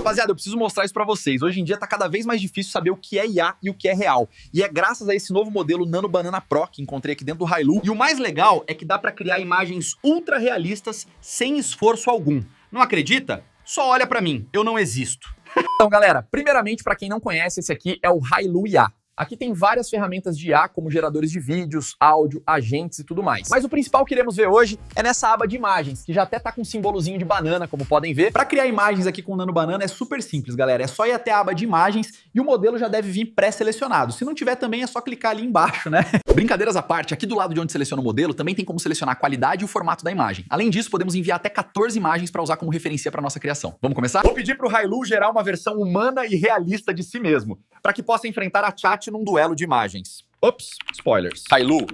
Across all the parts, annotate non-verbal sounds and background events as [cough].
Rapaziada, eu preciso mostrar isso para vocês. Hoje em dia tá cada vez mais difícil saber o que é IA e o que é real. E é graças a esse novo modelo Nano Banana Pro que encontrei aqui dentro do Hilux. E o mais legal é que dá para criar imagens ultra realistas sem esforço algum. Não acredita? Só olha para mim, eu não existo. [laughs] então, galera, primeiramente para quem não conhece, esse aqui é o Hilux IA. Aqui tem várias ferramentas de IA, como geradores de vídeos, áudio, agentes e tudo mais. Mas o principal que iremos ver hoje é nessa aba de imagens, que já até tá com um simbolozinho de banana, como podem ver. Para criar imagens aqui com o Nano Banana é super simples, galera. É só ir até a aba de imagens e o modelo já deve vir pré-selecionado. Se não tiver também é só clicar ali embaixo, né? [laughs] Brincadeiras à parte, aqui do lado de onde seleciona o modelo também tem como selecionar a qualidade e o formato da imagem. Além disso, podemos enviar até 14 imagens para usar como referência para nossa criação. Vamos começar? Vou pedir para o Hailu gerar uma versão humana e realista de si mesmo, para que possa enfrentar a chat num duelo de imagens. Ops, spoilers. Tailu,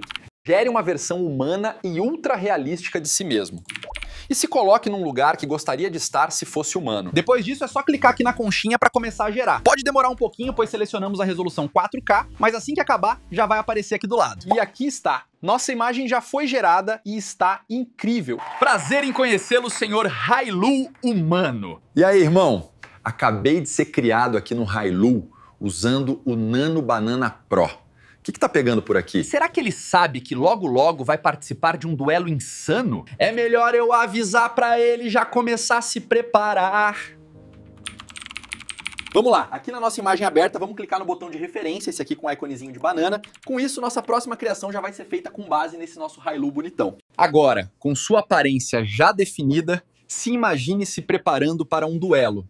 gere uma versão humana e ultra realística de si mesmo. E se coloque num lugar que gostaria de estar se fosse humano. Depois disso é só clicar aqui na conchinha para começar a gerar. Pode demorar um pouquinho, pois selecionamos a resolução 4K, mas assim que acabar já vai aparecer aqui do lado. E aqui está. Nossa imagem já foi gerada e está incrível. Prazer em conhecê-lo, senhor Hailu humano. E aí, irmão? Acabei de ser criado aqui no Hailu usando o Nano Banana Pro. O que tá pegando por aqui? Será que ele sabe que logo logo vai participar de um duelo insano? É melhor eu avisar para ele já começar a se preparar. Vamos lá, aqui na nossa imagem aberta, vamos clicar no botão de referência, esse aqui com o um iconezinho de banana. Com isso, nossa próxima criação já vai ser feita com base nesse nosso Hailu bonitão. Agora, com sua aparência já definida, se imagine se preparando para um duelo.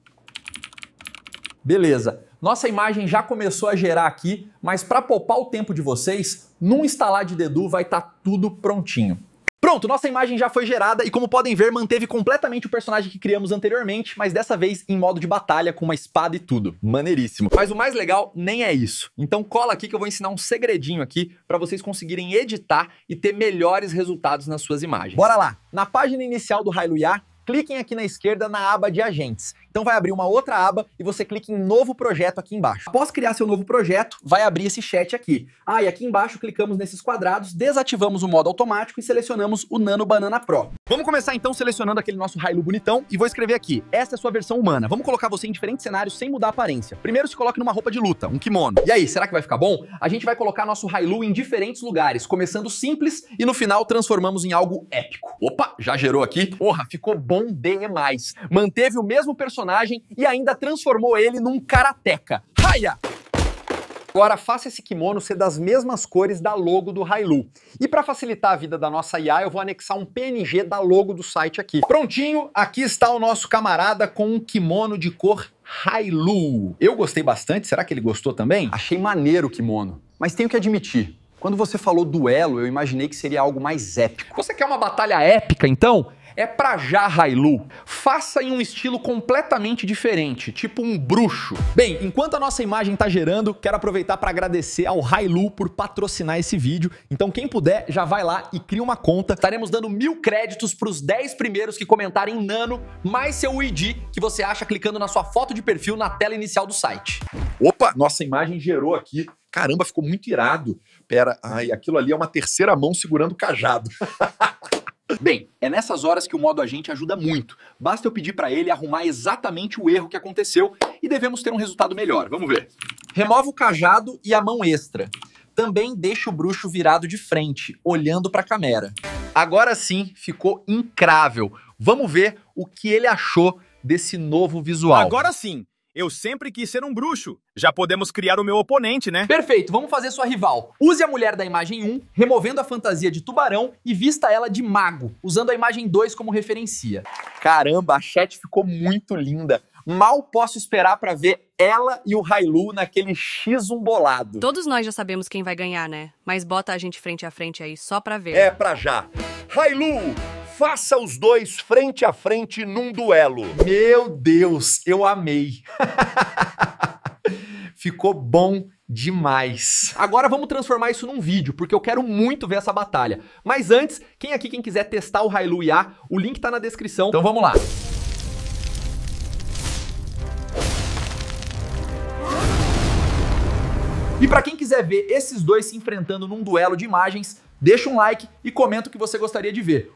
Beleza, nossa imagem já começou a gerar aqui, mas para poupar o tempo de vocês, num instalar de dedo vai estar tá tudo prontinho. Pronto, nossa imagem já foi gerada e como podem ver, manteve completamente o personagem que criamos anteriormente, mas dessa vez em modo de batalha, com uma espada e tudo. Maneiríssimo. Mas o mais legal nem é isso. Então cola aqui que eu vou ensinar um segredinho aqui para vocês conseguirem editar e ter melhores resultados nas suas imagens. Bora lá! Na página inicial do Hailuya, cliquem aqui na esquerda na aba de agentes então vai abrir uma outra aba e você clica em novo projeto aqui embaixo. Após criar seu novo projeto, vai abrir esse chat aqui. Ah, e aqui embaixo clicamos nesses quadrados, desativamos o modo automático e selecionamos o Nano Banana Pro. Vamos começar então selecionando aquele nosso Hailu bonitão e vou escrever aqui. Essa é a sua versão humana. Vamos colocar você em diferentes cenários sem mudar a aparência. Primeiro se coloque numa roupa de luta, um kimono. E aí, será que vai ficar bom? A gente vai colocar nosso Hailu em diferentes lugares, começando simples e no final transformamos em algo épico. Opa, já gerou aqui. Porra, ficou bom demais. Manteve o mesmo personagem personagem e ainda transformou ele num karateca. Haya! Agora faça esse kimono ser das mesmas cores da logo do Hailu. E para facilitar a vida da nossa IA, eu vou anexar um PNG da logo do site aqui. Prontinho, aqui está o nosso camarada com um kimono de cor Hailu. Eu gostei bastante, será que ele gostou também? Achei maneiro o kimono, mas tenho que admitir, quando você falou duelo, eu imaginei que seria algo mais épico. Você quer uma batalha épica, então? é pra já Hailu. Faça em um estilo completamente diferente, tipo um bruxo. Bem, enquanto a nossa imagem tá gerando, quero aproveitar para agradecer ao Hailu por patrocinar esse vídeo. Então quem puder, já vai lá e cria uma conta. Estaremos dando mil créditos pros 10 primeiros que comentarem Nano, mais seu ID que você acha clicando na sua foto de perfil na tela inicial do site. Opa, nossa imagem gerou aqui. Caramba, ficou muito irado. Pera, ai, aquilo ali é uma terceira mão segurando o cajado. [laughs] Bem, é nessas horas que o modo agente ajuda muito. Basta eu pedir para ele arrumar exatamente o erro que aconteceu e devemos ter um resultado melhor. Vamos ver. Remove o cajado e a mão extra. Também deixa o bruxo virado de frente, olhando para a câmera. Agora sim, ficou incrível. Vamos ver o que ele achou desse novo visual. Agora sim, eu sempre quis ser um bruxo. Já podemos criar o meu oponente, né? Perfeito, vamos fazer sua rival. Use a mulher da imagem 1, removendo a fantasia de tubarão e vista ela de mago, usando a imagem 2 como referência. Caramba, a chat ficou muito linda. Mal posso esperar para ver ela e o Hailu naquele x bolado. Todos nós já sabemos quem vai ganhar, né? Mas bota a gente frente a frente aí só pra ver. É pra já. Hailu, Faça os dois frente a frente num duelo. Meu Deus, eu amei. [laughs] Ficou bom demais. Agora vamos transformar isso num vídeo, porque eu quero muito ver essa batalha. Mas antes, quem aqui quem quiser testar o Hailu IA, o link tá na descrição. Então vamos lá. E para quem quiser ver esses dois se enfrentando num duelo de imagens, deixa um like e comenta o que você gostaria de ver.